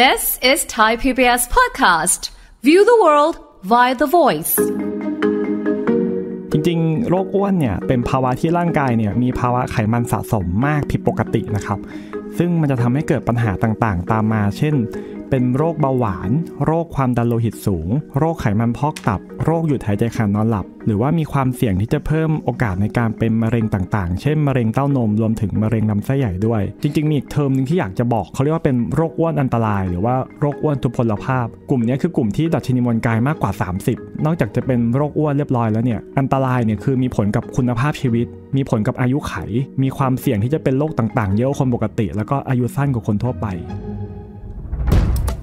This is Thai PBS podcast. View the world via the voice. จริงๆ โรคอ้วนเนี่ยเป็นภาวะที่ร่างกายเนี่ยมีภาวะไขมันสะสมมากผิดปกตินะครับ ซึ่งมันจะทำให้เกิดปัญหาต่าง ๆ ตามมาเช่นเป็นโรคเบาหวาน โรคความดันโลหิตสูง โรคไขมันพอกตับ โรคหยุดหายใจขณะนอนหลับ หรือว่ามีความเสี่ยงที่จะเพิ่มโอกาสในการเป็นมะเร็งต่างๆ เช่น มะเร็งเต้านม รวมถึงมะเร็งลำไส้ใหญ่ด้วย จริงๆ มีอีกเทอมหนึ่งที่อยากจะบอก เขาเรียกว่าเป็นโรคอ้วนอันตราย หรือว่าโรคอ้วนทุพพลภาพ กลุ่มนี้คือกลุ่มที่ดัชนีมวลกายมากกว่า 30 นอกจากจะเป็นโรคอ้วนเรียบร้อยแล้วเนี่ย อันตรายเนี่ยคือมีผลกับคุณภาพชีวิต มีผลกับอายุไข มีความเสี่ยงที่จะเป็นโรคต่างๆ เยอะคนปกติ แล้วก็อายุสั้นกว่าคนทั่วไป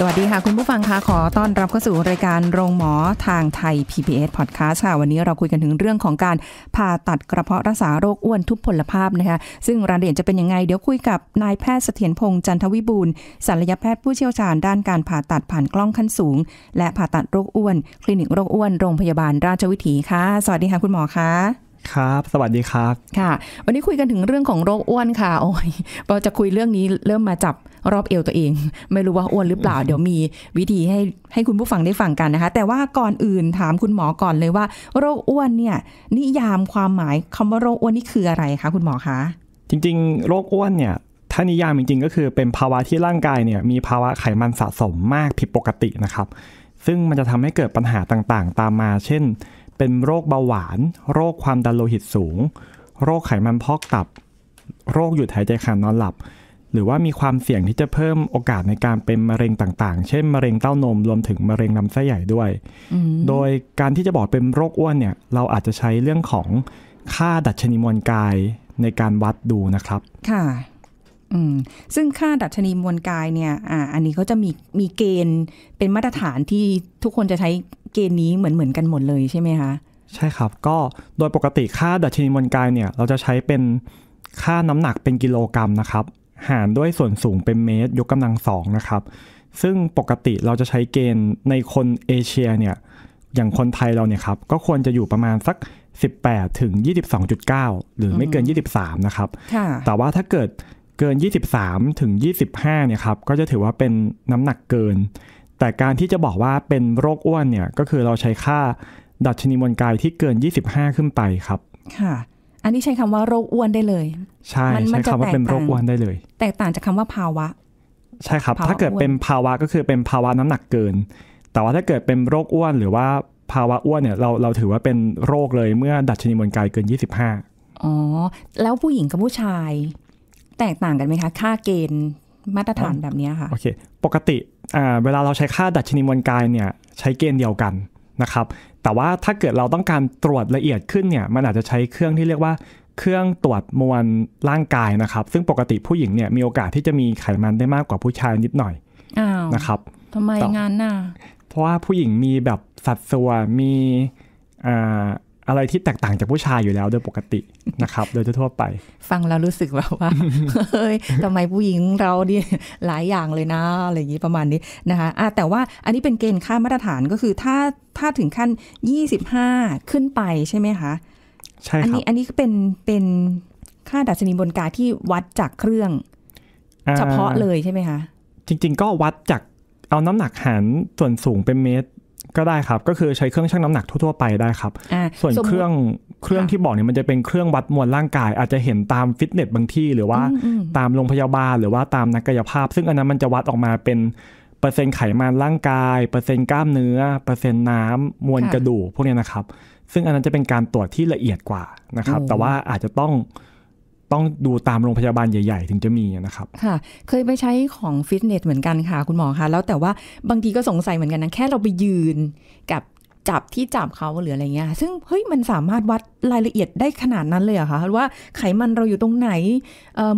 สวัสดีค่ะ คุณผู้ฟังคะขอต้อนรับเข้าสู่รายการโรงหมอทางไทย PBS Podcast ค่ะวันนี้เราคุยกันถึงเรื่องของการผ่าตัดกระเพาะรักษาโรคอ้วนทุพพลภาพนะคะ ซึ่งรายละเอียดจะเป็นยังไงเดี๋ยวคุยกับ นายแพทย์เสถียรพงษ์จันทวิบูลศัลยแพทย์ผู้เชี่ยวชาญ ด้านการผ่าตัดผ่านกล้องขั้นสูง และผ่าตัดโรคอ้วน คลินิกโรคอ้วนโรงพยาบาลราชวิถีค่ะ สวัสดีค่ะคุณหมอคะครับ สวัสดีครับ ค่ะ วันนี้คุยกันถึงเรื่องของโรคอ้วนค่ะ โอ้ยเราจะคุยเรื่องนี้เริ่มมาจับรอบเอวตัวเอง ไม่รู้ว่าอ้วนหรือเปล่า เดี๋ยวมีวิธีให้ให้คุณผู้ฟังได้ฟังกันนะคะ แต่ว่าก่อนอื่นถามคุณหมอก่อนเลยว่า โรคอ้วนเนี่ยนิยามความหมายคำว่าโรคอ้วนนี่คืออะไรคะคุณหมอคะ จริงๆ โรคอ้วนเนี่ยถ้านิยามจริงๆ ก็คือเป็นภาวะที่ร่างกายเนี่ย มีภาวะไขมันสะสมมากผิดปกตินะครับ ซึ่งมันจะทำให้เกิดปัญหาต่างๆ ตามมาเช่นเป็นโรคเบาหวาน โรคความดันโลหิตสูง โรคไขมันพอกตับโรคหยุดหายใจขาะนอนหลับ หรือว่ามีความเสี่ยงที่จะเพิ่มโอกาสในการเป็นมะเร็งต่างๆ เช่น มะเร็งเต้านม รวมถึงมะเร็งลำไส้ใหญ่ด้วยโดยการที่จะบอกเป็นโรคอ้วนเนี่ยเราอาจจะใช้เรื่องของค่าดัชนีมวลกายในการวัดดูนะครับ ค่ะอืมซึ่งค่าดัชนีมวลกายเนี่ยอ่าอันนี้เขาจะมีมีเกณฑ์เป็นมาตรฐานที่ทุกคนจะใช้เกณฑ์นี้เหมือนเหมือนกันหมดเลยใช่ไหมคะใช่ครับก็โดยปกติค่าดัชนีมวลกายเนี่ยเราจะใช้เป็นค่าน้ำหนักเป็นกิโลกรัมนะครับหารด้วยส่วนสูงเป็นเมตร ยกกำลังสองนะครับ ซึ่งปกติเราจะใช้เกณฑ์ในคนเอเชียเนี่ยอย่างคนไทยเราเนี่ยครับก็ควรจะอยู่ประมาณสัก18ถึง22.9 หรือไม่เกิน 23นะครับแต่ว่าถ้าเกิดเกิน 23ถึง25เนี่ยครับ ก็จะถือว่าเป็นน้ำหนักเกิน แต่การที่จะบอกว่าเป็นโรคอ้วน เนี่ย ก็คือเราใช้ค่าดัชนีมวลกายที่เกิน 25 ขึ้นไปครับ ค่ะ อันนี้ใช้คำว่าโรคอ้วนได้เลย ใช่ใช้คำว่าเป็นโรคอ้วนได้เลย แตกต่างจากคำว่าภาวะ ใช่ครับ ถ้าเกิดเป็นภาวะก็คือเป็นภาวะน้ำหนักเกิน แต่ว่าถ้าเกิดเป็นโรคอ้วน หรือว่าภาวะอ้วน เนี่ย เราเราถือว่าเป็นโรคเลยเมื่อดัชนีมวลกายเกิน 25 อ๋อ แล้วผู้หญิงกับผู้ชายแตกต่างกันไหมคะค่าเกณฑ์มาตรฐานแบบนี้ค่ะโอเค ปกติเวลาเราใช้ค่าดัชนีมวลกายเนี่ยใช้เกณฑ์เดียวกันนะครับ แต่ว่าถ้าเกิดเราต้องการตรวจละเอียดขึ้นเนี่ยมันอาจจะใช้เครื่องที่เรียกว่า เครื่องตรวจมวลร่างกายนะครับ ซึ่งปกติผู้หญิงเนี่ยมีโอกาสที่จะมีไขมันได้มากกว่าผู้ชายนิดหน่อยอนะครับทำไมงานน่ะเพราะว่าผู้หญิงมีแบบสัดส่วนมีอะไรที่แตกต่างจากผู้ชายอยู่แล้วโดยปกตินะครับโดยทั่วไป ฟังแล้วรู้สึกแบบว่าเฮ้ยทำไมผู้หญิงเราเนี่ยหลายอย่างเลยนะ อะไรอย่างนี้ประมาณนี้นะคะะแต่ว่าอันนี้เป็นเกณฑ์ค่ามาตรฐานก็คือถ้าถ้าถึงขั้น 25 ขึ้นไปใช่ไหมคะ ใช่ครับอันนี้อันนี้เป็นเป็นค่าดัชนีบนกาที่วัดจากเครื่อง เฉพาะเลยใช่ไหมคะ จริงๆก็วัดจาก เอาน้ำหนักหารส่วนสูงเป็นเมตรก็ได้ครับ ก็คือใช้เครื่องชั่งน้ำหนักทั่วๆไปได้ครับ ส่วนเครื่องเครื่องที่บอกเนี่ยมันจะเป็นเครื่องวัดมวลร่างกาย อาจจะเห็นตามฟิตเนสบางที่ หรือว่าตามโรงพยาบาลหรือว่าตามนักกายภาพ ซึ่งอันนั้นมันจะวัดออกมาเป็น เปอร์เซ็นต์ไขมันร่างกาย เปอร์เซ็นต์กล้ามเนื้อเปอร์เซ็นต์น้ำมวลกระดูกพวกนี้นะครับ ซึ่งอันนั้นจะเป็นการตรวจที่ละเอียดกว่านะครับแต่ว่าอาจจะต้องต้องดูตามโรงพยาบาลใหญ่ ๆ ถึงจะมีนะครับค่ะเคยไปใช้ของฟิตเนสเหมือนกันค่ะคุณหมอคะแล้วแต่ว่าบางทีก็สงสัยเหมือนกันนะแค่เราไปยืนกับจับที่จับเขาหรืออะไรเงี้ยซึ่งเฮ้ยมันสามารถวัดรายละเอียดได้ขนาดนั้นเลยเหรอคะว่าไขมันเราอยู่ตรงไหน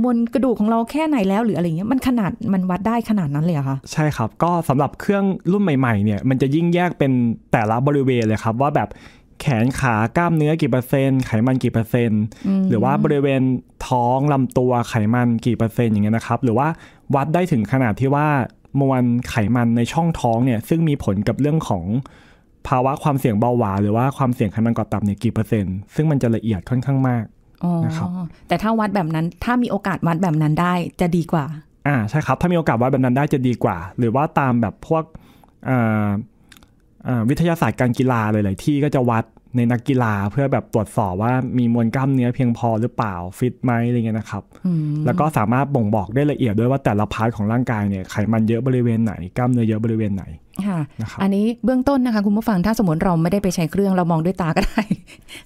มวลกระดูกของเราแค่ไหนแล้วหรืออะไรเงี้ยมันขนาดมันวัดได้ขนาดนั้นเลยเหรอคะใช่ครับก็สำหรับเครื่องรุ่นใหม่ๆเนี่ยมันจะยิ่งแยกเป็นแต่ละบริเวณเลยครับว่าแบบแขนขากล้ามเนื้อกี่เปอร์เซ็นต์ไขมันกี่เปอร์เซ็นต์หรือว่าบริเวณท้องลำตัวไขมันกี่เปอร์เซ็นต์อย่างเงี้ยนะครับ หรือว่าวัดได้ถึงขนาดที่ว่ามวลไขมันในช่องท้องเนี่ย ซึ่งมีผลกับเรื่องของภาวะความเสี่ยงเบาหวานหรือว่าความเสี่ยงไขมันก่อตับเนี่ยกี่เปอร์เซ็นต์ซึ่งมันจะละเอียดค่อนข้างมากนะครับแต่ถ้าวัดแบบนั้นถ้ามีโอกาสวัดแบบนั้นได้จะดีกว่าอ่าใช่ครับ ถ้ามีโอกาสวัดแบบนั้นได้จะดีกว่า หรือว่าตามแบบพวกวิทยาศาสตร์การกีฬาหลายๆที่ก็จะวัดในนักกีฬาเพื่อแบบตรวจสอบว่ามีมวลกล้ามเนื้อเพียงพอหรือเปล่าฟิตไหมอะไรเงี้ยนะครับแล้วก็สามารถบ่งบอกได้ละเอียดด้วยว่าแต่ละพาร์ทของร่างกายเนี่ยไขมันเยอะบริเวณไหน กล้ามเนื้อเยอะบริเวณไหนค่ะอันนี้เบื้องต้นนะคะคุณผู้ฟัง ถ้าสมมติเราไม่ได้ไปใช้เครื่องเรามองด้วยตาก็ได้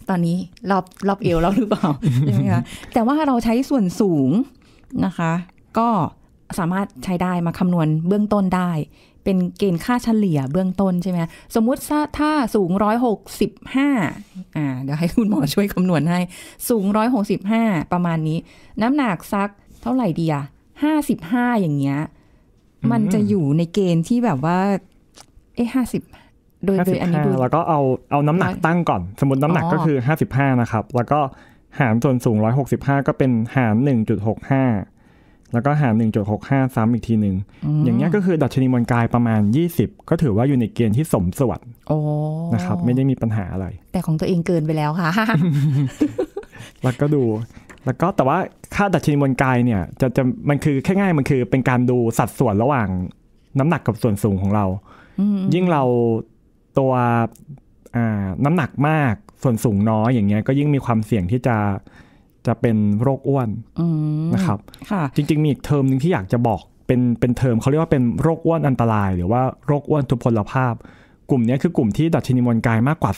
ตอนนี้รอบรอบเอวเราหรือเปล่าใช่ไหมคะแต่ว่าเราใช้ส่วนสูงนะคะ ก็สามารถใช้ได้มาคำนวณเบื้องต้นได้เป็นเกณฑ์ค่าเฉลี่ยเบื้องต้นใช่ไหม สมมุติถ้าสูง 165 อ่าเดี๋ยวให้คุณหมอช่วยคำนวณให้ สูง 165 ประมาณนี้ น้ำหนักซักเท่าไหร่ดีอะ55 อย่างเงี้ย มันจะอยู่ในเกณฑ์ที่แบบว่า เอ้ห้าสิบโดยอันนี้ดู แล้วก็เอา เอาน้ำหนักตั้งก่อน สมมติน้ำหนักก็คือ 55 นะครับ แล้วก็หารส่วนสูง 165 ก็เป็นหาร 1.65แล้วก็หาร1.65ซ้ำอีกทีหนึ่งอย่างนี้ก็คือดัชนีมวลกายประมาณ 20 ก็ถือว่าอยู่ในเกณฑ์ที่สมส่วนนะครับ ไม่ได้มีปัญหาอะไร แต่ของตัวเองเกินไปแล้วค่ะแล้วก็ดู แล้วก็แต่ว่าค่าดัชนีมวลกายเนี่ยจะจะมันคือแค่ง่ายมันคือเป็นการดูสัดส่วนระหว่าง น้ำหนักกับส่วนสูงของเรายิ่งเราตัวน้ำหนักมากส่วนสูงน้อยอย่างเงี้ยก็ยิ่งมีความเสี่ยงที่จะจะเป็นโรคอ้วนนะครับจริงๆ มีอีกเทอมหนึ่งที่อยากจะบอกเป็นเป็นเทอมเขาเรียกว่าเป็นโรคอ้วนอันตราย หรือว่าโรคอ้วนทุพพลภาพ กลุ่มนี้คือกลุ่มที่ดัชนีมวลกายมากกว่า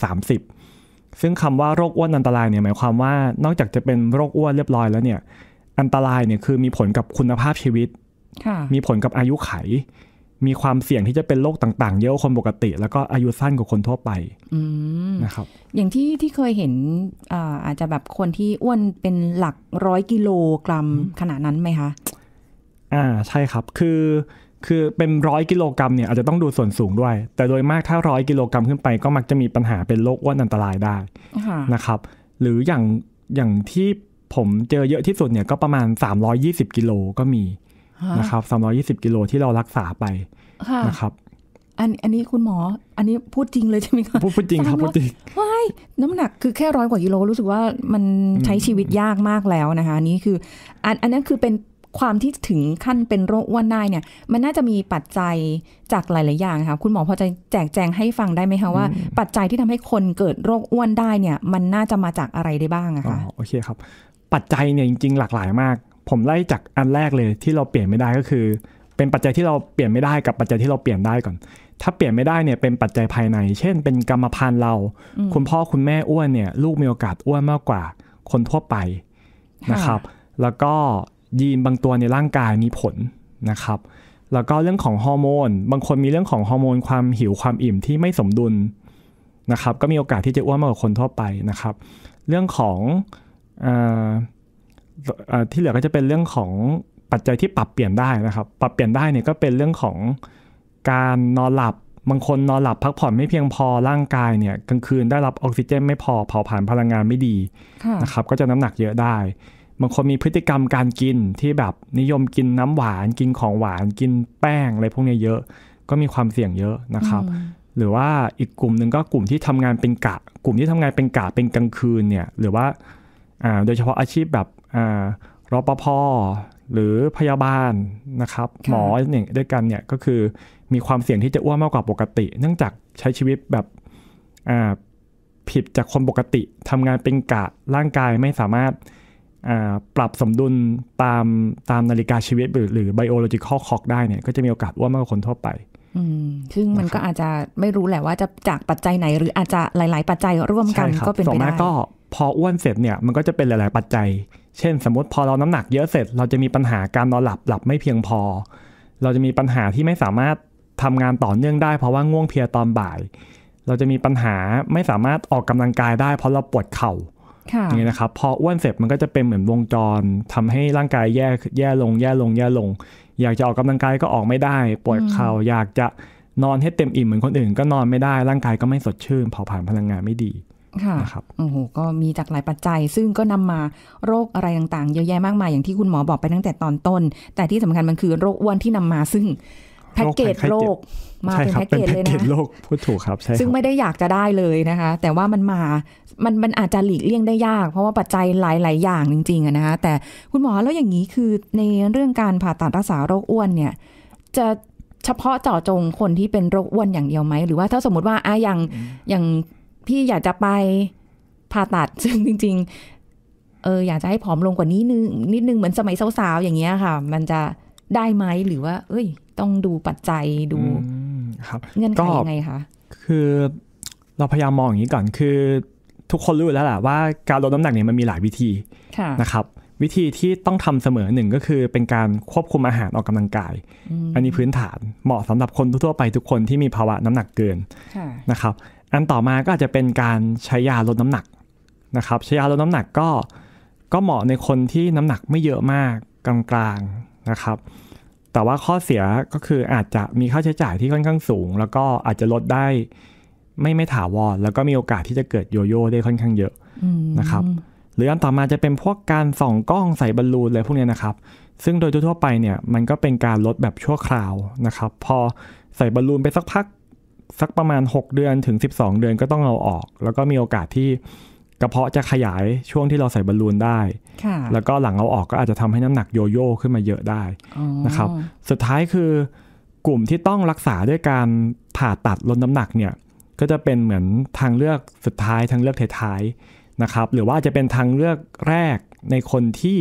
30 ซึ่งคำว่าโรคอ้วนอันตรายเนี่ยหมายความว่านอกจากจะเป็นโรคอ้วนเรียบร้อยแล้วเนี่ยอันตรายเนี่ยคือมีผลกับคุณภาพชีวิต มีผลกับอายุไขมีความเสี่ยงที่จะเป็นโรคต่างๆ เยอะคนปกติแล้วก็อายุสั้นกว่าคนทั่วไปนะครับอย่างที่ที่เคยเห็นอาอาจจะแบบคนที่อ้วนเป็นหลักร้อยกิโลกรัมขนาดนั้นไหมคะอ่าใช่ครับคือคือเป็นร้อยกิโลกรัมเนี่ยอาจจะต้องดูส่วนสูงด้วย แต่โดยมากถ้าร้อยกิโลกรัมขึ้นไปก็มักจะมีปัญหาเป็นโรคอ้วนอันตรายได้นะครับ หรืออย่างอย่างที่ผมเจอเยอะที่สุดเนี่ยก็ประมาณ 320กิโลก็มีนะครับ320กิโลที่เรารักษาไปนะครับอันอันนี้คุณหมอ อันนี้พูดจริงเลยใช่ไหมคะพูดจริงครับพูดจริงว้ายน้ำหนักคือแค่ร้อยกว่ากิโลรู้สึกว่ามันใช้ชีวิตยากมากแล้วนะคะนี่คืออันอันนั้นคือเป็นความที่ถึงขั้นเป็นโรคอ้วนได้เนี่ย มันน่าจะมีปัจจัยจากหลายๆอย่างค่ะคุณหมอพอจะแจกแจงให้ฟังได้ไหมคะว่าปัจจัยที่ทำให้คนเกิดโรคอ้วนได้เนี่ย มันน่าจะมาจากอะไรได้บ้างอะคะโอเคครับ ปัจจัยเนี่ยจริงๆ หลากหลายมากผมไล่จากอันแรกเลยที่เราเปลี่ยนไม่ได้ก็คือ เป็นปัจจัยที่เราเปลี่ยนไม่ได้กับปัจจัยที่เราเปลี่ยนได้ก่อน ถ้าเปลี่ยนไม่ได้เนี่ยเป็นปัจจัยภายใน เช่นเป็นกรรมพันธุ์เราคุณพ่อคุณแม่อ้วนเนี่ยลูกมีโอกาสอ้วนมากกว่าคนทั่วไปนะครับ แล้วก็ยีนบางตัวในร่างกายมีผลนะครับ แล้วก็เรื่องของฮอร์โมน บางคนมีเรื่องของฮอร์โมนความหิวความอิ่มที่ไม่สมดุลนะครับ ก็มีโอกาสที่จะอ้วนมากกว่าคนทั่วไปนะครับ เรื่องของอที่เหลือก็จะเป็นเรื่องของปัจจัยที่ปรับเปลี่ยนได้นะครับ ปรับเปลี่ยนได้เนี่ยก็เป็นเรื่องของการนอนหลับ บางคนนอนหลับพักผ่อนไม่เพียงพอร่างกายเนี่ยกลางคืนได้รับออกซิเจนไม่พอเผาผลาญพลังงานไม่ดีนะครับก็จะน้ำหนักเยอะได้ บางคนมีพฤติกรรมการกินที่แบบนิยมกินน้ำหวานกินของหวานกินแป้งอะไรพวกนี้เยอะ ก็มีความเสี่ยงเยอะนะครับ หรือว่าอีกกลุ่มหนึ่งก็กลุ่มที่ทำงานเป็นกะกลุ่มที่ทำงานเป็นกะเป็นกลางคืนเนี่ยหรือว่าโดยเฉพาะอาชีพแบบรปภหรือพยาบาลนะครับหมออย่างด้วยกันเนี่ยก็คือมีความเสี่ยงที่จะอ้วนมากกว่าปกติ เนื่องจากใช้ชีวิตแบบผิดจากคนปกติทำงานเป็นกะร่างกายไม่สามารถปรับสมดุลตามตามนาฬิกาชีวิตหรือไบโอโลจิคอลคอกได้เนี่ยก็จะมีโอกาสอ้วนมากกว่าคนทั่วไป ซึ่งมันก็อาจจะไม่รู้แหละว่าจะจากปัจจัยไหนหรืออาจจะหลาย ๆ ปัจจัยร่วมกันก็เป็นไปได้ก็พออ้วนเสร็จเนี่ยมันก็จะเป็นหลายๆปัจจัยเช่นสมมติพอเราน้ำหนักเยอะเสร็จเราจะมีปัญหาการนอนหลับหลับไม่เพียงพอ เราจะมีปัญหาที่ไม่สามารถทำงานต่อเนื่องได้เพราะว่าง่วงเพลียตอนบ่าย เราจะมีปัญหาไม่สามารถออกกำลังกายได้เพราะเราปวดเข่าอย่างนี้นะครับพออ้วนเสร็จมันก็จะเป็นเหมือนวงจรทำให้ร่างกายแย่แย่ลง แย่ลงแย่ลง อยากจะออกกำลังกายก็ออกไม่ได้ ปวดเข่าอยากจะนอนให้เต็มอิ่มเหมือนคนอื่นก็นอนไม่ได้ร่างกายก็ไม่สดชื่นเผาผลาญพลังงานไม่ดีค่ะนะครับโอ้โห ก็มีจากหลายปัจจัย ซึ่งก็นำมาโรคอะไรต่างๆ เยอะแยะมากมายอย่างที่คุณหมอบอกไปตั้งแต่ตอนต้น แต่ที่สำคัญมันคือโรคอ้วนที่นำมาซึ่งแพ็กเกจโรคมาเป็นแพ็กเกจเลยนะโรคพูดถูกครับ ใช่ซึ่งไม่ได้อยากจะได้เลยนะคะ แต่ว่ามันมามันมันอาจจะหลีกเลี่ยงได้ยากเพราะว่าปัจจัยหลายๆอย่างจริงๆนะคะ แต่คุณหมอแล้วอย่างนี้คือในเรื่องการผ่าตัดรักษาโรคอ้วนเนี่ย จะเฉพาะเจาะจงคนที่เป็นโรคอ้วนอย่างเดียวไหมหรือว่าถ้าสมมติว่าอะอย่างอย่างพี่อยากจะไปผ่าตัดซึ่งจริง ๆเอออยากจะให้ผอมลงกว่านี้นึงนิดนึง เหมือนสมัยสาว ๆ อย่างเงี้ยค่ะมันจะได้ไหมหรือว่า เอ้ย ต้องดูปัจจัยดูเงื่อนไขยังไงคะ คือเราพยายามมองอย่างนี้ก่อนคือทุกคนรู้แล้วแหละว่า การลดน้ำหนักเนี่ยมันมีหลายวิธีนะครับ วิธีที่ต้องทำเสมอหนึ่งก็คือเป็นการควบคุมอาหารออกกำลังกาย อันนี้พื้นฐานเหมาะสำหรับคนทั่วไป ทุกคนที่มีภาวะน้ำหนักเกินนะครับอันต่อมาก็อาจจะเป็นการใช้ยาลดน้ำหนักนะครับ ใช้ยาลดน้ำหนักก็ ก็เหมาะในคนที่น้ำหนักไม่เยอะมาก กลางๆนะครับ แต่ว่าข้อเสียก็คืออาจจะมีค่าใช้จ่ายที่ค่อนข้างสูง แล้วก็อาจจะลดได้ ไม่ไม่ถาวร แล้วก็มีโอกาสที่จะเกิดโยโย่ได้ค่อนข้างเยอะนะครับ หรืออันต่อมาจะเป็นพวกการส่องกล้องใส่บอลลูนอะไรพวกนี้นะครับ ซึ่งโดยทั่วไปเนี่ย มันก็เป็นการลดแบบชั่วคราวนะครับ พอใส่บอลลูนไปสักพักสักประมาณ 6 เดือนถึง 12 เดือนก็ต้องเอาออก แล้วก็มีโอกาสที่ กระเพาะจะขยายช่วงที่เราใส่บอลลูนได้แล้วก็หลังเอาออกก็อาจจะทำให้น้ำหนักโยโย่ขึ้นมาเยอะได้นะครับ สุดท้ายคือกลุ่มที่ต้องรักษาด้วยการผ่าตัดลดน้ำหนักเนี่ยก็จะเป็นเหมือนทางเลือกสุดท้ายทางเลือกท้ายนะครับ หรือว่าจะเป็นทางเลือกแรกในคนที่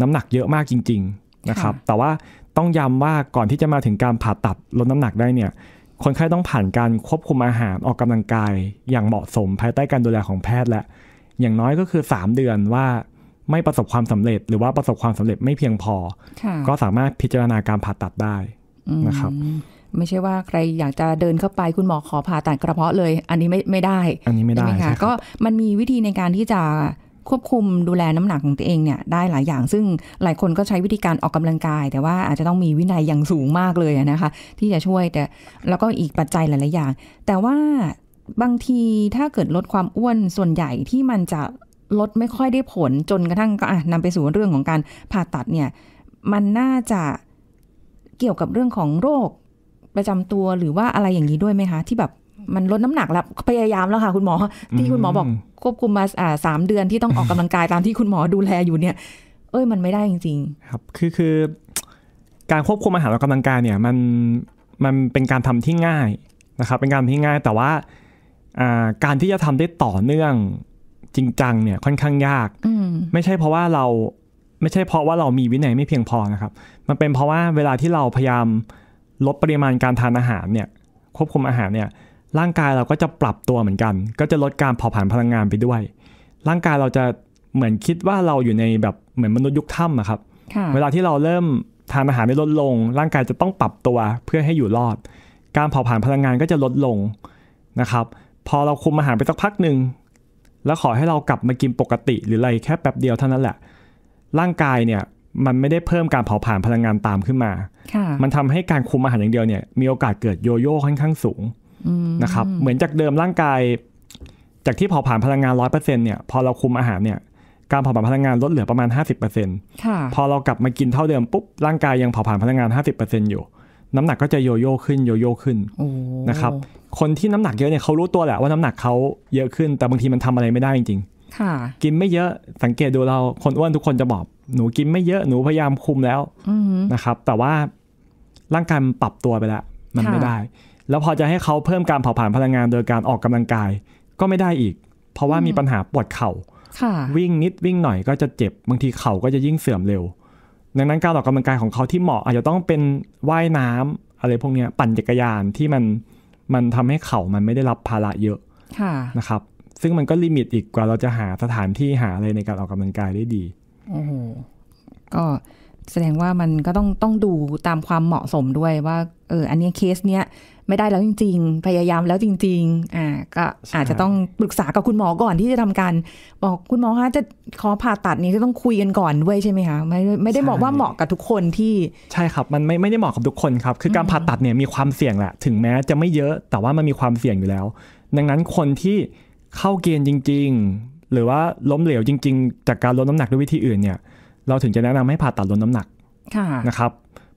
น้ำหนักเยอะมากจริง ๆนะครับ แต่ว่าต้องย้ำว่าก่อนที่จะมาถึงการผ่าตัดลดน้ำหนักได้เนี่ยคนไข้ต้องผ่านการควบคุมอาหารออกกำลังกาย อย่างเหมาะสมภายใต้การดูแลของแพทย์และ อย่างน้อยก็คือ 3 เดือนว่าไม่ประสบความสำเร็จ หรือว่าประสบความสำเร็จไม่เพียงพอ ก็สามารถพิจารณาการผ่าตัดได้นะครับไม่ใช่ว่าใครอยากจะเดินเข้าไปคุณหมอขอผ่าตัดกระเพาะเลย อันนี้ไม่ไม่ได้ อันนี้ไม่ได้ใช่ไหมคะก็มันมีวิธีในการที่จะควบคุมดูแลน้ำหนักของตัวเองเนี่ย ได้หลายอย่างซึ่งหลายคนก็ใช้วิธีการออกกำลังกาย แต่ว่าอาจจะต้องมีวินัยอย่างสูงมากเลยนะคะ ที่จะช่วยแต่ แล้วก็อีกปัจจัยหลายๆอย่าง แต่ว่าบางทีถ้าเกิดลดความอ้วนส่วนใหญ่ที่มันจะลดไม่ค่อยได้ผลจนกระทั่งก็อ่ะนำไปสู่เรื่องของการผ่าตัดเนี่ย มันน่าจะเกี่ยวกับเรื่องของโรคประจำตัวหรือว่าอะไรอย่างนี้ด้วยไหมคะ ที่แบบมันลดน้ำหนักแล้วพยายามแล้วค่ะ คุณหมอที่คุณหมอบอก ควบคุมมาสามเดือนที่ต้องออกกำลังกายตามที่คุณหมอดูแลอยู่เนี่ย เอ้ยมันไม่ได้จริงๆครับคือคือ การควบคุมอาหารละกกาลังกายเนี่ย มันมันเป็นการทำที่ง่ายนะครับเป็นการที่ง่าย แต่ว่าการที่จะทำได้ต่อเนื่องจริงจังเนี่ยค่อนข้างยากไม่ใช่เพราะว่าเราไม่ใช่เพราะว่าเรามีวินัยไม่เพียงพอนะครับมันเป็นเพราะว่าเวลาที่เราพยายามลดปริมาณการทานอาหารเนี่ย ควบคุมอาหารเนี่ยร่างกายเราก็จะปรับตัวเหมือนกัน ก็จะลดการเผาผลาญพลังงานไปด้วย ร่างกายเราจะเหมือนคิดว่าเราอยู่ในแบบเหมือนมนุษย์ยุคถ้ำอะครับเวลาที่เราเริ่มทานอาหารไม่ลดลง ร่างกายจะต้องปรับตัวเพื่อให้อยู่รอด การเผาผลาญพลังงานก็จะลดลงนะครับ พอเราคุมอาหารไปสักพักหนึ่ง แล้วขอให้เรากลับมากินปกติ หรืออะไรแค่แป๊บเดียวเท่านั้นแหละ ร่างกายเนี่ยมันไม่ได้เพิ่มการเผาผลาญพลังงานตามขึ้นมา มันทำให้การคุมอาหารอย่างเดียวเนี่ยมีโอกาสเกิดโยโย่ค่อนข้างสูงนะครับเหมือนจากเดิมร่างกาย จากที่เผาผลาญพลังงานร้อยเปอร์เซ็นเนี่ย พอเราคุมอาหารเนี่ยการเผาผลาญพลังงานลดเหลือประมาณห้าสิบเเปอร์ซต์พอเรากลับมากินเท่าเดิมปุ๊บร่างกายยังเผาผลาญพลังงานห้าสิบเปอยู่ น้ำหนักก็จะโยโย่ขึ้นโยโย่ขึ้นนะครับคนที่น้ำหนักเยอะเนี่ยเขารู้ตัวแหละว่าน้ำหนักเขาเยอะขึ้น แต่บางทีมันทำอะไรไม่ได้จริงๆกินไม่เยอะสังเกตดูเราคนอ้วนทุกคนจะบอกหนูกินไม่เยอะหนูพยายามคุมแล้วนะครับแต่ว่าร่างกายมันปรับตัวไปแล้วมันไม่ได้แล้วพอจะให้เขาเพิ่มการเผาผลาญพลังงานโดยการออกกำลังกายก็ไม่ได้อีก เพราะว่ามีปัญหาปวดเข่าวิ่งนิดวิ่งหน่อยก็จะเจ็บ บางทีเข่าก็จะยิ่งเสื่อมเร็ว ดังนั้นการออกกำลังกายของเขาที่เหมาะอาจจะต้องเป็นว่ายน้ำ อะไรพวกนี้ปั่นจักรยานที่มันมันทำให้เข่ามันไม่ได้รับภาระเยอะะนะครับ ซึ่งมันก็ลิมิตอีกกว่าเราจะหาสถานที่หาอะไรในการออกกำลังกายได้ดีโอ้โหก็แสดงว่ามันก็ต้องต้องดูตามความเหมาะสมด้วยว่า เอออันนี้เคสเนี้ยไม่ได้แล้วจริง ๆ พยายามแล้วจริงๆ อ่า ก็อาจจะต้องปรึกษากับคุณหมอก่อนที่จะทำการบอกคุณหมอคะจะขอผ่าตัดนี้ก็ต้องคุยกันก่อนด้วยใช่ไหมคะ ไม่ไม่ได้บอกว่าเหมาะกับทุกคนที่ใช่ครับ มันไม่ไม่ได้เหมาะกับทุกคนครับ คือการผ่าตัดเนี่ยมีความเสี่ยงแหละถึงแม้จะไม่เยอะแต่ว่ามันมีความเสี่ยงอยู่แล้ว ดังนั้นคนที่เข้าเกณฑ์จริงๆ หรือว่าล้มเหลวจริงๆ จากการลดน้ำหนักด้วยวิธีอื่นเนี่ยเราถึงจะแนะนำให้ผ่าตัดลดน้ำหนักนะครับ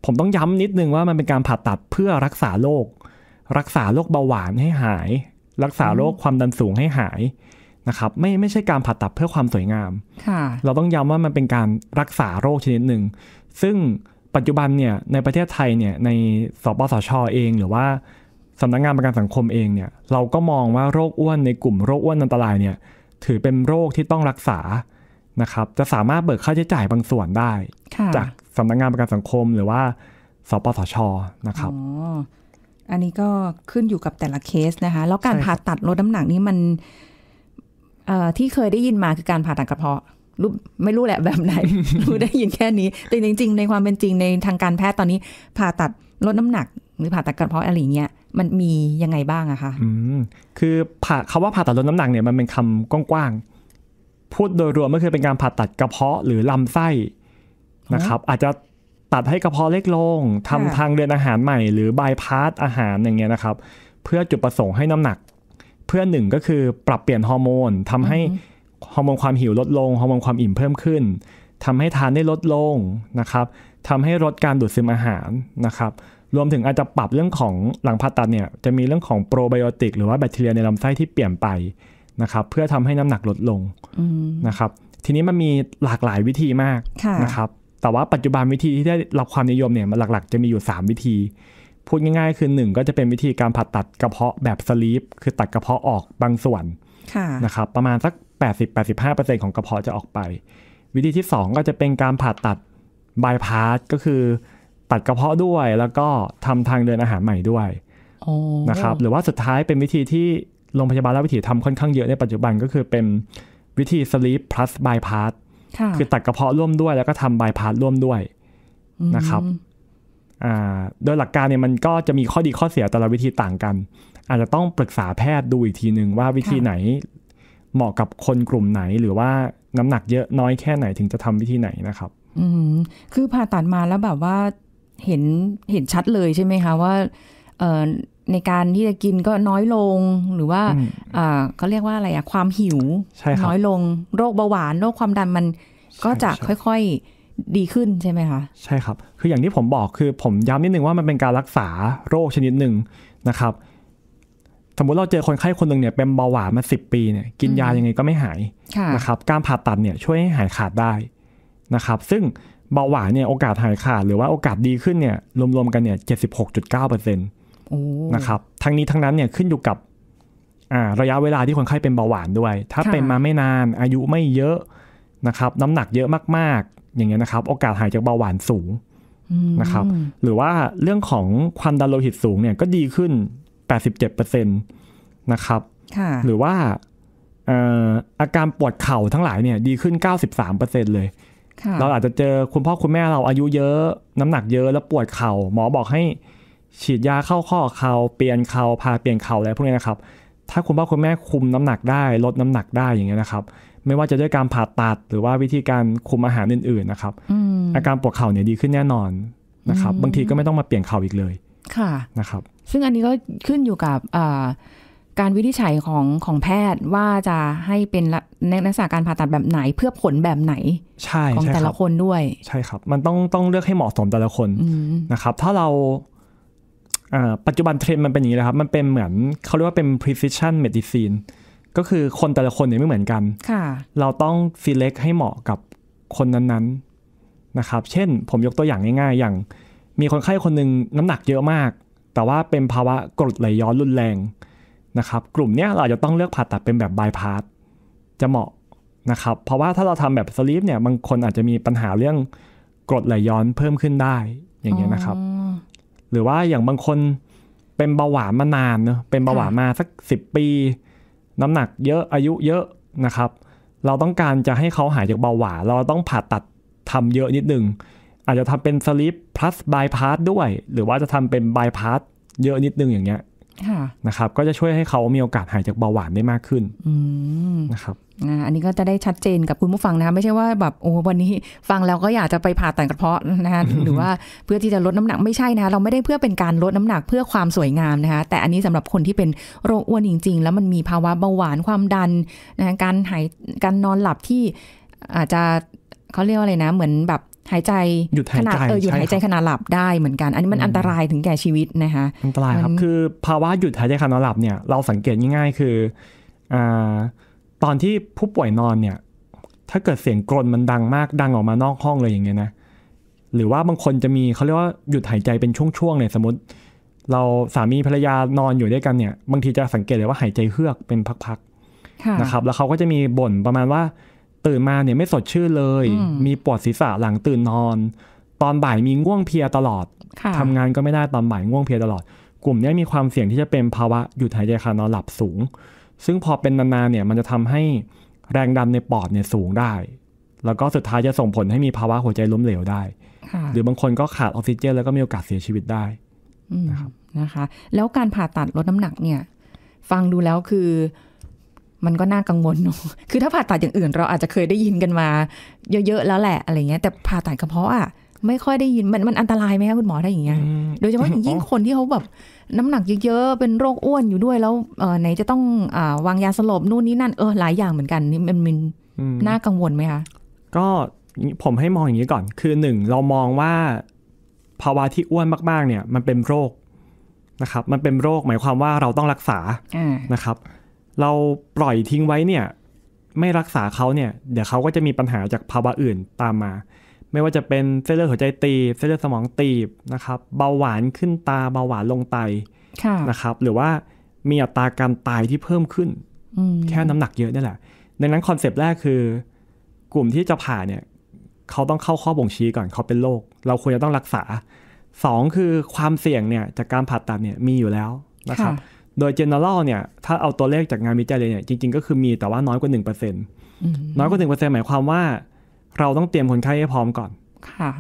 ผมต้องย้ำนิดนึงว่ามันเป็นการผ่าตัดเพื่อรักษาโรครักษาโรคเบาหวานให้หาย รักษาโรคความดันสูงให้หายนะครับ ไม่ไม่ใช่การผ่าตัดเพื่อความสวยงามเราต้องย้ำว่ามันเป็นการรักษาโรคชนิดหนึ่งซึ่งปัจจุบันเนี่ยในประเทศไทยเนี่ยในสปสชอเอง หรือว่าสำนักงงานประกันสังคมเองเนี่ยเราก็มองว่าโรคอ้วนในกลุ่มโรคอ้วนอันตรายเนี่ยถือเป็นโรคที่ต้องรักษานะครับ จะสามารถเบิกค่าใช้จ่ายบางส่วนได้ จากสำนักงงานประกันสังคม หรือว่าสปสชนะครับอันนี้ก็ขึ้นอยู่กับแต่ละเคสนะคะแล้วการผ่าตัดลดน้ำหนักนี้มันที่เคยได้ยินมาคือการผ่าตัดกระเพาะรู้ไม่รู้แหละแบบไหน รู้ได้ยินแค่นี้แต่จริงๆ ในความเป็นจริงในทางการแพทย์ตอนนี้ ผ่าตัดลดน้ำหนักหรือผ่าตัดกระเพาะอะไรเงี้ยมันมียังไงบ้างอะคะอืมคือผ่าคำว่าผ่าตัดลดน้ำหนักเนี่ยมันเป็นคำกว้างๆพูดโดยรวมก็คือเป็นการผ่าตัดกระเพาะ หรือลำไส้นะครับ อาจจะตัดให้กระเพาะเล็กลงทำทางเดินอาหารใหม่หรือบายพาสอาหารอย่างเงี้ยนะครับ เพื่อจุดประสงค์ให้น้ำหนัก เพื่อหนึ่งก็คือปรับเปลี่ยนฮอร์โมน ทำให้ฮอร์โมนความหิวลดลงฮอร์โมนความอิ่มเพิ่มขึ้น ทำให้ทานได้ลดลงนะครับทำให้ลดการดูดซึมอาหารนะครับ รวมถึงอาจจะปรับเรื่องของหลังผ่าตัดเนี่ยจะมีเรื่องของโปรไบโอติกหรือว่าแบคทีเรียในลำไส้ที่เปลี่ยนไปนะครับ เพื่อทำให้น้ำหนักลดลงนะครับ ทีนี้มันมีหลากหลายวิธีมากนะครับแต่ว่าปัจจุบันวิธีที่ได้รับความนิยมเนี่ยมันหลัก ๆจะมีอยู่ 3 วิธี พูดง่าย ๆ คือ 1 ก็จะเป็นวิธีการผ่าตัดกระเพาะแบบสลีปคือตัดกระเพาะออกบางส่วนนะครับประมาณสัก 80-85%ของกระเพาะจะออกไป วิธีที่ 2 ก็จะเป็นการผ่าตัดบายพาสก็คือตัดกระเพาะด้วยแล้วก็ทำทางเดินอาหารใหม่ด้วยนะครับหรือว่าสุดท้ายเป็นวิธีที่โรงพยาบาลและวิธีทำค่อนข้างเยอะในปัจจุบันก็คือเป็นวิธีสลีปพลัสบายพาสคือตัดกระเพาะร่วมด้วยแล้วก็ทำบายพาสร่วมด้วย นะครับโดยหลักการเนี่ยมันก็จะมีข้อดีข้อเสียแต่ละวิธีต่างกัน อาจจะต้องปรึกษาแพทย์ดูอีกทีหนึ่งว่าวิธีไหนเหมาะกับคนกลุ่มไหนหรือว่าน้ำหนักเยอะน้อยแค่ไหนถึงจะทำวิธีไหนนะครับอืมคือผ่าตัดมาแล้วแบบว่าเห็นเห็นชัดเลยใช่ไหมคะว่าในการที่จะกินก็น้อยลงหรือว่าเขาเรียกว่าอะไรอะความหิวน้อยลงโรคเบาหวานโรคความดันมันก็จะค่อยๆดีขึ้นใช่ไหมคะใช่ครับ คืออย่างที่ผมบอกคือผมย้ำนิดนึงว่ามันเป็นการรักษาโรคชนิดหนึ่งนะครับสมมติเราเจอคนไข้คนหนึ่งเนี่ยเป็นเบาหวานมาสิบปีเนี่ยกินยายังไงก็ไม่หายนะครับการผ่าตัดเนี่ยช่วยให้หายขาดได้นะครับ ซึ่งเบาหวานเนี่ยโอกาสหายขาดหรือว่าโอกาสดีขึ้นเนี่ยรวมๆกันเนี่ยเจ็ดสิบหกจุดเก้าเปอร์เซ็นต์นะครับทั้งนี้ทั้งนั้นเนี่ยขึ้นอยู่กับระยะเวลาที่คนไข้เป็นเบาหวานด้วย ถ้าเป็นมาไม่นานอายุไม่เยอะนะครับ น้ำหนักเยอะมาก ๆอย่างเงี้ยนะครับโอกาสหายจากเบาหวานสูงนะครับ หรือว่าเรื่องของความดันโลหิตสูงเนี่ยก็ดีขึ้น 87%นะครับหรือว่าอาการปวดเข่าทั้งหลายเนี่ยดีขึ้น 93%เลยเราอาจจะเจอคุณพ่อคุณแม่เราอายุเยอะ น้ำหนักเยอะแล้วปวดเข่าหมอบอกให้ฉีดยาเข้าข้อเข่าเปลี่ยนเข่าพาเปลี่ยนเข่าอะไรพวกนี้นะครับ ถ้าคุณพ่อคุณแม่คุมน้ำหนักได้ ลดน้ำหนักได้อย่างเงี้ยนะครับ ไม่ว่าจะด้วยการผ่าตัดหรือว่าวิธีการคุมอาหารอื่น ๆ นะครับอาการปวดเข่าเนี่ยดีขึ้นแน่นอนนะครับ บางทีก็ไม่ต้องมาเปลี่ยนเข่าอีกเลย ค่ะนะครับ ซึ่งอันนี้ก็ขึ้นอยู่กับการวินิจฉัยของของแพทย์ว่าจะให้เป็นนักศึกษาการผ่าตัดแบบไหนเพื่อผลแบบไหนใช่ของแต่ละคนด้วยใช่ครับ มันต้องต้องเลือกให้เหมาะสมแต่ละคนนะครับ ถ้าเราปัจจุบันเทรนด์มันเป็นอย่างนี้นะครับมันเป็นเหมือนเขาเรียกว่าเป็น precision medicine ก็คือคนแต่ละคนเนี่ยไม่เหมือนกันเราต้อง select ให้เหมาะกับคนนั้นๆนะครับ เช่นผมยกตัวอย่างง่ายๆ อย่าง มีคนไข้คนหนึ่งน้ำหนักเยอะมาก แต่ว่าเป็นภาวะกรดไหลย้อนรุนแรงนะครับ กลุ่มเนี้ยเราจะต้องเลือกผ่าตัดเป็นแบบบายพาสจะเหมาะนะครับ เพราะว่าถ้าเราทำแบบสลีปเนี่ยบางคนอาจจะมีปัญหาเรื่องกรดไหลย้อนเพิ่มขึ้นได้อย่างเงี้ยนะครับหรือว่าอย่างบางคนเป็นเบาหวานมานานเนาะเป็นเบาหวานมาสักสิบปี น้ำหนักเยอะอายุเยอะนะครับ เราต้องการจะให้เขาหายจากเบาหวานเราต้องผ่าตัดทำเยอะนิดนึง อาจจะทำเป็นสลิปพลัสบายพาสด้วย หรือว่าจะทำเป็นบายพาสเยอะนิดนึงอย่างเงี้ยนะครับก็จะช่วยให้เขามีโอกาสหายจากเบาหวานได้มากขึ้นนะครับอันนี้ก็จะได้ชัดเจนกับคุณผู้ฟังนะคะไม่ใช่ว่าแบบโอ้วันนี้ฟังแล้วก็อยากจะไปผ่าตัดกระเพาะนะคะหรือว่าเพื่อที่จะลดน้ำหนักไม่ใช่นะ เราไม่ได้เพื่อเป็นการลดน้ำหนักเพื่อความสวยงามนะคะแต่อันนี้สำหรับคนที่เป็นโรคอ้วนจริงๆ แล้วมันมีภาวะเบาหวานความดันนะการหายการนอนหลับที่อาจจะเขาเรียกว่าอะไรนะเหมือนแบบหายใจหยุดหายใจเออหยุดหายใจขณะหลับได้เหมือนกัน อันนี้มันอันตรายถึงแก่ชีวิตนะคะอันตรายครับคือภาวะหยุดหายใจขณะหลับเนี่ย เราสังเกตง่ายๆ คืออ่าตอนที่ผู้ป่วยนอนเนี่ย ถ้าเกิดเสียงกรนมันดังมากดังออกมานอกห้องเลยอย่างเงี้ยนะ หรือว่าบางคนจะมีเขาเรียกว่าหยุดหายใจเป็นช่วงๆเนี่ยสมมติ เราสามีภรรยานอนอยู่ด้วยกันเนี่ย บางทีจะสังเกตเลยว่าหายใจเฮือกเป็นพักๆนะครับ แล้วเขาก็จะมีบ่นประมาณว่าตื่นมาเนี่ยไม่สดชื่อเลย มีปวดศีรษะหลังตื่นนอน ตอนบ่ายมีง่วงเพียตลอด ทำงานก็ไม่ได้ตอนบ่ายง่วงเพียตลอด กลุ่มนี้มีความเสี่ยงที่จะเป็นภาวะหยุดหายใจคานอนหลับสูง ซึ่งพอเป็นนานๆเนี่ยมันจะทำให้แรงดันในปอดเนี่ยสูงได้ แล้วก็สุดท้ายจะส่งผลให้มีภาวะหัวใจล้มเหลวได้ หรือบางคนก็ขาดออกซิเจนแล้วก็มีโอกาสเสียชีวิตได้นะครับนะคะ แล้วการผ่าตัดลดน้ำหนักเนี่ยฟังดูแล้วคือมันก็น่ากังวลเนาะคือถ้าผ่าตัดอย่างอื่นเราอาจจะเคยได้ยินกันมา เยอะๆ แล้วแหละอะไรเงี้ย แต่ผ่าตัดกระเพาะอ่ะ ไม่ค่อยได้ยิน มันมันอันตรายไหมคะคุณหมอถ้าอย่างเงี้ย โดยเฉพาะอย่างยิ่งคนที่เขาแบบ น้ำหนักเยอะๆเป็นโรคอ้วนอยู่ด้วยแล้วเออไหนจะต้องอวางยาสลบนู่นนี่นั่นเออหลายอย่างเหมือนกัน นี่มันมันน่ากังวลไหมคะก็ผมให้มองอย่างนี้ก่อน คือหนึ่งเรามองว่าภาวะที่อ้วนมากๆ เนี่ย มันเป็นโรคนะครับ มันเป็นโรคหมายความว่าเราต้องรักษานะครับเราปล่อยทิ้งไว้เนี่ยไม่รักษาเขาเนี่ยเดี๋ยวเขาก็จะมีปัญหาจากภาวะอื่นตามมา ไม่ว่าจะเป็นเส้นเลือดหัวใจตีบเส้นเลือดสมองตีบนะครับเบาหวานขึ้นตา เบาหวานลงไตนะครับ หรือว่ามีอัตราการตายที่เพิ่มขึ้นแค่น้ำหนักเยอะนี่แหละดังนั้นคอนเซปต์แรกคือกลุ่มที่จะผ่าเนี่ยเขาต้องเข้าข้อบ่งชี้ก่อนเขาเป็นโรคเราควรจะต้องรักษาสองคือความเสี่ยงเนี่ยจากการผ่าตัดเนี่ยมีอยู่แล้วนะครับโดย general เนี่ยถ้าเอาตัวเลขจากงานวิจัยเลยเนี่ยจริงๆก็คือมีแต่ว่าน้อยกว่า1%นึ่งน้อยกว่า1%หมายความว่าเราต้องเตรียมคนไข้ให้พร้อมก่อน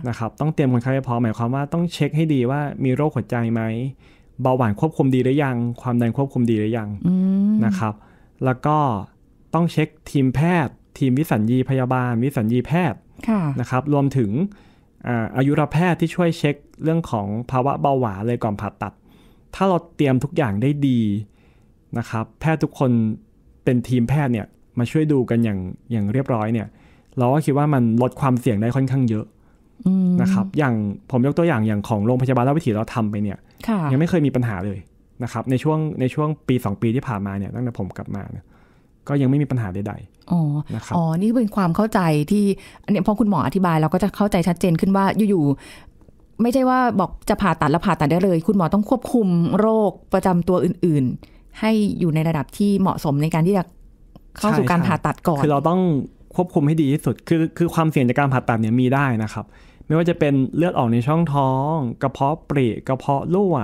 นะครับต้องเตรียมคนไข้ให้พร้อมหมายความว่าต้องเช็คให้ดีว่ามีโรคหัวใจไหมเบาหวานควบคุมดีหรือยัง ความดันควบคุมดีหรือยังนะครับ แล้วก็ต้องเช็คทีมแพทย์ ทีมวิสัญญีพยาบาลวิสัญญีแพทย์นะครับรวมถึงอายุรแพทย์ที่ช่วยเช็คเรื่องของภาวะเบาหวานเลยก่อนผ่าตัดถ้าเราเตรียมทุกอย่างได้ดีนะครับ แพทย์ทุกคนเป็นทีมแพทย์เนี่ย มาช่วยดูกันอย่างอย่างเรียบร้อยเนี่ย เราก็คิดว่ามันลดความเสี่ยงได้ค่อนข้างเยอะนะครับ อย่างผมยกตัวอย่างอย่างของโรงพยาบาลราชวิถีเราทำไปเนี่ยยังไม่เคยมีปัญหาเลยนะครับ ในช่วงในช่วงปีสองปีที่ผ่านมาเนี่ยตั้งแต่ผมกลับมาเนี่ยก็ยังไม่มีปัญหาใด ๆอ๋อนะครับอ๋อนี่เป็นความเข้าใจที่อันนี้พอคุณหมออธิบายเราก็จะเข้าใจชัดเจนขึ้นว่าอยู่ไม่ใช่ว่าบอกจะผ่าตัดแล้วผ่าตัดได้เลย คุณหมอต้องควบคุมโรคประจำตัวอื่นๆ ให้อยู่ในระดับที่เหมาะสมในการที่จะเข้าสู่การผ่าตัดก่อนคือเราต้องควบคุมให้ดีที่สุด คือคือความเสี่ยงจากการผ่าตัดเนี่ยมีได้นะครับ ไม่ว่าจะเป็นเลือดออกในช่องท้อง กระเพาะเปรีกระเพาะรั่ว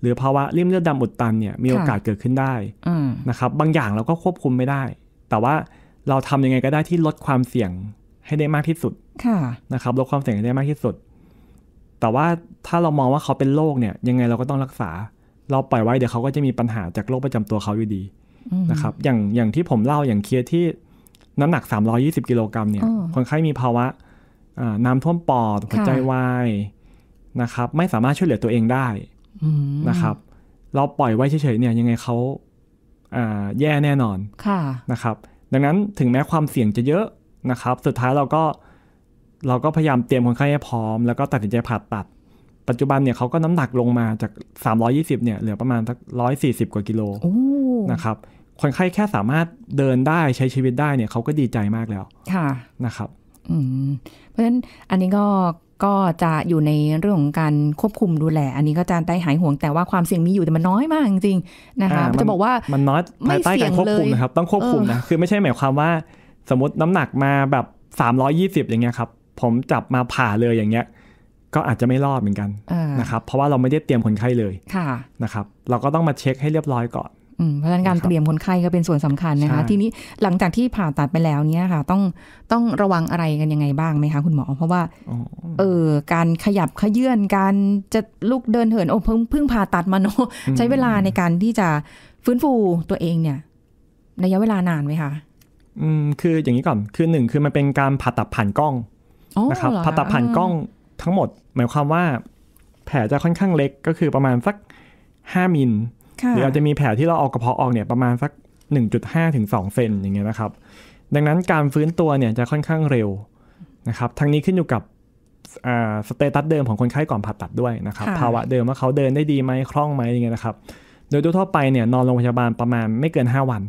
หรือภาวะริ่มเลือดดำอุดตันเนี่ยมีโอกาสเกิดขึ้นได้นะครับ บางอย่างเราก็ควบคุมไม่ได้ แต่ว่าเราทำยังไงก็ได้ที่ลดความเสี่ยงให้ได้มากที่สุดนะครับ ลดความเสี่ยงให้ได้มากที่สุดแต่ว่าถ้าเรามองว่าเขาเป็นโรคเนี่ย ยังไงเราก็ต้องรักษา เราปล่อยไว้เดี๋ยวเขาก็จะมีปัญหาจากโรคประจำตัวเขาอยู่ดี นะครับ อย่างอย่างที่ผมเล่าอย่างเคียที่น้ำหนัก 320 กิโลกรัมเนี่ย คนไข้มีภาวะน้ำท่วมปอดหัวใจวายนะครับ ไม่สามารถช่วยเหลือตัวเองได้นะครับ เราปล่อยไว้เฉยๆเนี่ย ยังไงเขาแย่แน่นอนนะครับ ดังนั้นถึงแม้ความเสี่ยงจะเยอะนะครับ สุดท้ายเราก็เราก็พยายามเตรียมคนไข้ให้พร้อมแล้วก็ตัดสินใจผ่าตัด ปัจจุบันเนี่ยเขาก็น้ำหนักลงมาจาก 320เนี่ยเหลือประมาณสักสิบกว่ากิโลนะครับคนไข้แค่สามารถเดินได้ใช้ชีวิตได้เนี่ยเขาก็ดีใจมากแล้ว ค่ะนะครับเพราะฉะนั้นอันนี้ก็ก็จะอยู่ในเรื่องของการควบคุมดูแลอันนี้ก็จานใต้หายห่วงแต่ว่าความเสี่ยงมีอยู่แต่มันน้อยมากจริงๆนะคะจะบอกว่ามันน้อยไม่เสี่ยงควบคุมนะครับต้องควบคุมนะคือไม่ใช่หมายความว่า สมมติน้ำหนักมาแบบ 320 อย่างเงี้ยครับผมจับมาผ่าเลยอย่างเงี้ย ก็อาจจะไม่รอดเหมือนกันนะครับเพราะว่าเราไม่ได้เตรียมคนไข้เลยะนะครับเราก็ต้องมาเช็คให้เรียบร้อยก่อนเพราะฉะนั้นการเตรียมคนไข้ก็เป็นส่วนสำคัญนะคะ ทีนี้หลังจากที่ผ่าตัดไปแล้วเนี้ยค่ะ ต้องต้องระวังอะไรกันยังไงบ้างไหมคะคุณหมอ เพราะว่าเออการขยับขยื่นการจะลุกเดินเหินโอ้เพิ่งเพิ่งผ่าตัดมาเนาะใช้เวลาในการที่จะฟื้นฟูตัวเองเนี่ย ระยะเวลานานไหมคะ อืมคืออย่างนี้ก่อน คือหนึ่งคือมันเป็นการผ่าตัดผ่านกล้องนะครับผ่าตัดผ่านกล้องทั้งหมด หมายความว่าแผลจะค่อนข้างเล็กก็คือประมาณสัก 5 มิลหรืออาจจะมีแผลที่เราเอากระเพาะออกเนี่ยประมาณสัก1.5 ถึง2 เซนอย่างเงี้ยนะครับ ดังนั้นการฟื้นตัวเนี่ยจะค่อนข้างเร็วนะครับทั้งนี้ขึ้นอยู่กับสเตตัสเดิมของคนไข้ก่อนผ่าตัดด้วยนะครับภาวะเดิมว่าเขาเดินได้ดีไหมคล่องไหมอย่างเงี้ยนะครับโดยทั่วไปเนี่ยนอนโรงพยาบาลประมาณไม่เกิน5วัน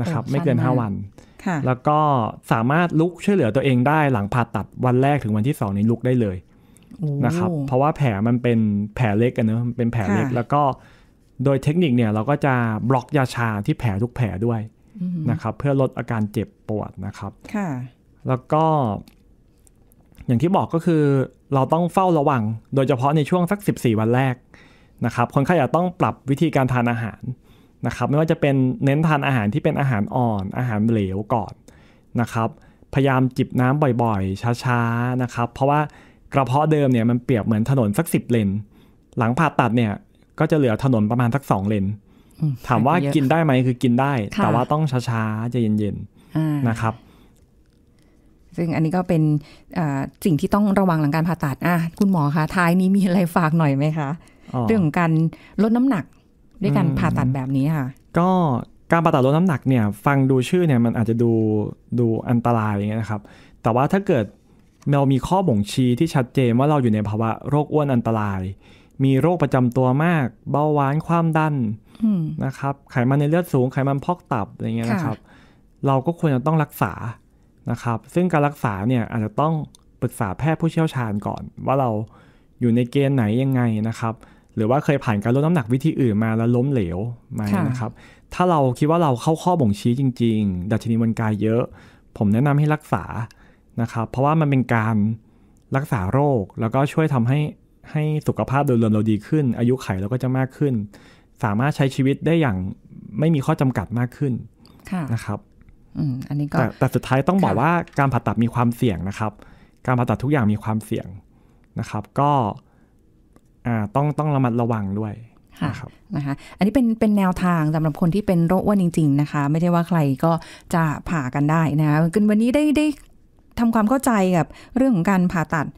นะครับไม่เกิน5วันแล้วก็สามารถลุกช่วยเหลือตัวเองได้ หลังผ่าตัดวันแรกถึงวันที่สองนี้ลุกได้เลย นะครับ เพราะว่าแผลมันเป็นแผลเล็กกันเนอะมันเป็นแผลเล็กแล้วก็โดยเทคนิคเนี่ยเราก็จะบล็อกยาชาที่แผลทุกแผลด้วยนะครับ เพื่อลดอาการเจ็บปวดนะครับค่ะแล้วก็ อย่างที่บอกก็คือ เราต้องเฝ้าระวัง โดยเฉพาะในช่วงสัก14วันแรกนะครับคนไข้จะต้องปรับวิธีการทานอาหารนะครับไม่ว่าจะเป็นเน้นทานอาหารที่เป็นอาหารอ่อน อาหารเหลวก่อนนะครับ พยายามจิบน้ำบ่อยๆช้าๆ นะครับ เพราะว่ากระเพาะเดิมเนี่ยมันเปรียบเหมือนถนนสักสิบเลน หลังผ่าตัดเนี่ย ก็จะเหลือถนนประมาณสักสองเลนถามว่ากินได้ไหมคือกินได้ แต่ว่าต้องช้าๆจะเย็นๆนะครับ ซึ่งอันนี้ก็เป็นสิ่งที่ต้องระวังหลังการผ่าตัดอ่ะคุณหมอคะท้ายนี้มีอะไรฝากหน่อยไหมคะเรื่องการลดน้ำหนักด้วยการผ่าตัดแบบนี้ค่ะ ก็การผ่าตัดลดน้ำหนักเนี่ย ฟังดูชื่อเนี่ยมันอาจจะดูดูอันตรายอย่างเงี้ยนะครับ แต่ว่าถ้าเกิดเรามีข้อบ่งชี้ที่ชัดเจนว่าเราอยู่ในภาวะโรคอ้วนอันตราย มีโรคประจำตัวมาก เบาหวานความดันนะครับ ไขมันในเลือดสูง ไขมันพอกตับอะไรเงี้ยนะครับ เราก็ควรจะต้องรักษานะครับ ซึ่งการรักษาเนี่ยอาจจะต้องปรึกษาแพทย์ผู้เชี่ยวชาญก่อนว่าเราอยู่ในเกณฑ์ไหนยังไงนะครับหรือว่าเคยผ่านการลดน้ำหนักวิธีอื่นมาแล้วล้มเหลวมานะครับ ถ้าเราคิดว่าเราเข้าข้อบ่งชี้จริงๆ ดัชนีมวลกายเยอะ ผมแนะนำให้รักษานะครับ เพราะว่ามันเป็นการรักษาโรค แล้วก็ช่วยทำให้ให้สุขภาพโดยรวมเราดีขึ้น อายุไขเราก็จะมากขึ้น สามารถใช้ชีวิตได้อย่างไม่มีข้อจำกัดมากขึ้นนะครับอันนี้ก็แตแต่สุดท้ายต้องบอกว่าการผ่าตัดมีความเสี่ยงนะครับ การผ่าตัดทุกอย่างมีความเสี่ยงนะครับ ก็ต้องต้องระมัดระวังด้วยค่ะนะคะ อันนี้เป็นเป็นแนวทางสำหรับคนที่เป็นโรคอ้วนจริง ๆนะคะ ไม่ใช่ว่าใครก็จะผ่ากันได้นะคะคือวันนี้ได้ได้ทำความเข้าใจกับเรื่องของการผ่าตัด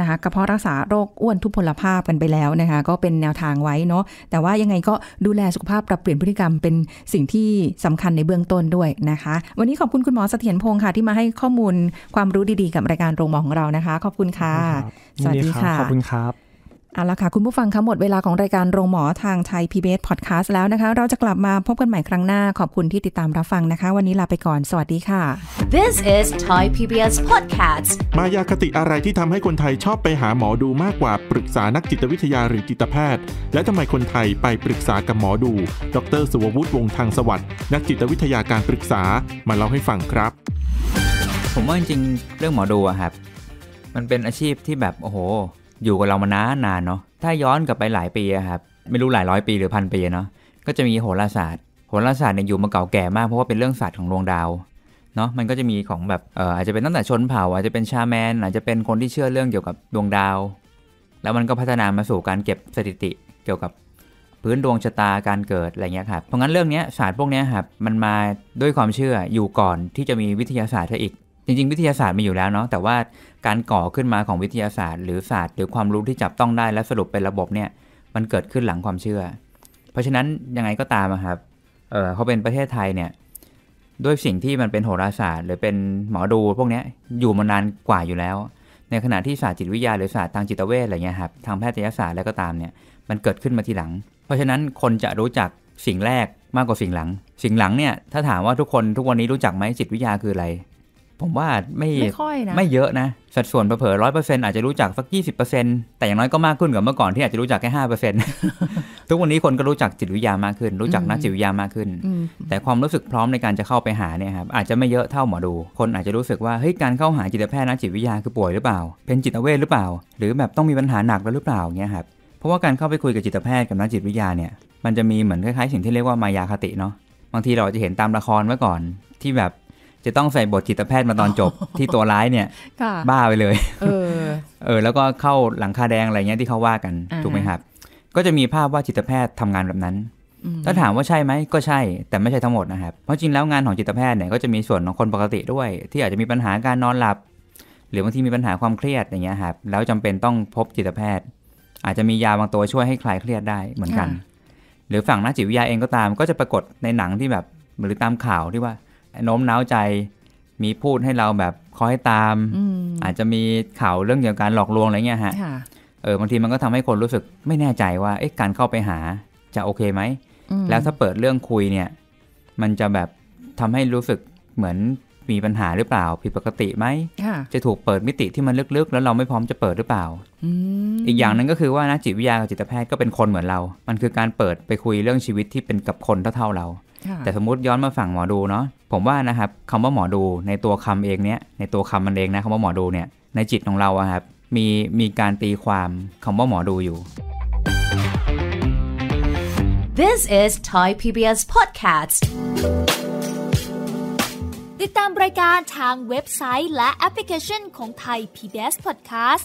นะคะกระเพาะรักษาโรคอ้วนทุพพลภาพกันไปแล้วนะคะ ก็เป็นแนวทางไว้เนาะแต่ว่ายังไงก็ดูแลสุขภาพปรับเปลี่ยนพฤติกรรมเป็นสิ่งที่สำคัญในเบื้องต้นด้วยนะคะ วันนี้ขอบคุณคุณหมอเสถียรพงศ์ค่ะที่มาให้ข้อมูลความรู้ดีๆกับรายการโรงหมอของเรานะคะขอบคุณค่ะสวัสดีค่ะขอบคุณครับเอาละค่ะ คุณผู้ฟังคะหมดเวลาของรายการโรงหมอ ทางไทย PBS Podcast แล้วนะคะ เราจะกลับมาพบกันใหม่ครั้งหน้าขอบคุณที่ติดตามรับฟังนะคะ วันนี้ลาไปก่อน สวัสดีค่ะ This is Thai PBS Podcast มายาคติอะไรที่ทำให้คนไทยชอบไปหาหมอดูมากกว่าปรึกษานักจิตวิทยาหรือจิตแพทย์ และทำไมคนไทยไปปรึกษากับหมอดู ดรสุวัตวงทางสวัสด์นักจิตวิทยาการปรึกษามาเล่าให้ฟังครับผมว่าจริงเรื่องหมอดูอะครับมันเป็นอาชีพที่แบบโอ้โหอยู่กับเรามานานนานเนาะ ถ้าย้อนกลับไปหลายปีครับ ไม่รู้หลายร้อยปีหรือพันปีเนาะ ก็จะมีโหราศาสตร์ โหราศาสตร์เนี่ยอยู่มาเก่าแก่มากเพราะว่าเป็นเรื่องศาสตร์ของดวงดาว เนาะ มันก็จะมีของแบบ เอออาจจะเป็นตั้งแต่ชนเผ่า อาจจะเป็นชาแมน อาจจะเป็นคนที่เชื่อเรื่องเกี่ยวกับดวงดาว แล้วมันก็พัฒนามาสู่การเก็บสถิติเกี่ยวกับพื้นดวงชะตา การเกิดอะไรเงี้ยครับ เพราะงั้นเรื่องนี้ศาสตร์พวกนี้ครับ มันมาด้วยความเชื่ออยู่ก่อนที่จะมีวิทยาศาสตร์ซะอีกจริงๆวิทยาศาสตร์มีอยู่แล้วเนาะ แต่ว่าการก่อขึ้นมาของวิทยาศาสตร์หรือศาสตร์ หรือความรู้ที่จับต้องได้และสรุปเป็นระบบเนี่ย มันเกิดขึ้นหลังความเชื่อ เพราะฉะนั้นยังไงก็ตามครับ เออเขาเป็นประเทศไทยเนี่ย ด้วยสิ่งที่มันเป็นโหราศาสตร์ หรือเป็นหมอดูพวกนี้อยู่มานานกว่าอยู่แล้ว ในขณะที่ศาสตร์จิตวิทยา หรือศาสตร์ทางจิตเวชอะไรเงี้ยครับ ทางแพทยศาสตร์แล้วก็ตามเนี่ย มันเกิดขึ้นมาทีหลัง เพราะฉะนั้นคนจะรู้จักสิ่งแรกมากกว่าสิ่งหลัง สิ่งหลังเนี่ย ถ้าถามว่าทุกคนทุกวันนี้รู้จักไหมจิตวิทยาคืออะไรผมว่าไม่ไม่ค่อยนะไม่เยอะนะสัดส่วนเผลอร้อยเปอร์เซ็นต์อาจจะรู้จักสักยี่สิบเปอร์เซ็นต์แต่อย่างน้อยก็มากขึ้นกว่าเมื่อก่อนที่อาจจะรู้จักแค่ห้าเปอร์เซ็นต์ทุกวันนี้คนก็รู้จักจิตวิทยามากขึ้น รู้จักนักจิตวิทยามากขึ้น แต่ความรู้สึกพร้อมในการจะเข้าไปหาเนี่ยครับอาจจะไม่เยอะเท่าหมอดู คนอาจจะรู้สึกว่าเฮ้ยการเข้าหาจิตแพทย์นักจิตวิทยาคือป่วยหรือเปล่า เป็นจิตเวทหรือเปล่า หรือแบบต้องมีปัญหาหนักแล้วหรือเปล่าเงี้ยครับเพราะว่าการเข้าไปคุยกับจิตแพทย์กับนักจิตวิทยาเนี่ยมันจะมีเหมือนคล้ายๆสิ่งที่เรียกว่ามายาคติเนาะบางทีเราจะเห็นตามละครเมื่อก่อนที่แบบจะต้องใส่บทจิตแพทย์มาตอนจบที่ตัวร้ายเนี่ยบ้าไปเลยเออเออ แล้วก็เข้าหลังคาแดงอะไรเงี้ยที่เขาว่ากันถูกไหมครับ ก็จะมีภาพว่าจิตแพทย์ทำงานแบบนั้นถ้าถามว่าใช่ไหมก็ใช่แต่ไม่ใช่ทั้งหมดนะครับ เพราะจริงแล้วงานของจิตแพทย์เนี่ยก็จะมีส่วนของคนปกติด้วย ที่อาจจะมีปัญหาการนอนหลับ หรือบางทีมีปัญหาความเครียดอย่างเงี้ยครับแล้วจำเป็นต้องพบจิตแพทย์ อาจจะมียาบางตัวช่วยให้คลายเครียดได้เหมือนกัน หรือฝั่งนักจิตวิทยาเองก็ตาม ก็จะปรากฏในหนังที่แบบหรือตามข่าวที่ว่าโน้มน้าวใจ มีพูดให้เราแบบคอยตามออาจจะมีข่าวเรื่องเกี่ยวกับการหลอกลวงอะไรเงี้ยฮะเออบางทีมันก็ทำให้คนรู้สึกไม่แน่ใจว่าการเข้าไปหาจะโอเคไหมแล้วถ้าเปิดเรื่องคุยเนี่ยมันจะแบบทำให้รู้สึกเหมือนมีปัญหาหรือเปล่า ผิดปกติไหมจะถูกเปิดมิติที่มันลึกๆ แล้วเราไม่พร้อมจะเปิดหรือเปล่า อีกอย่างนึงก็คือว่านักจิตวิทยากับจิตแพทย์ก็เป็นคนเหมือนเรา มันคือการเปิดไปคุยเรื่องชีวิตที่เป็นกับคนเท่าๆเราแต่สมมติย้อนมาฝั่งหมอดูเนาะผมว่านะครับคำว่าหมอดูในตัวคำเองเนี้ยในตัวคำมันเองนะคำว่าหมอดูเนี่ย ในจิตของเราอะครับมีมีการตีความคำว่าหมอดูอยู่ This is Thai PBS podcast ติดตามรายการทางเว็บไซต์และแอปพลิเคชันของ Thai PBS Podcast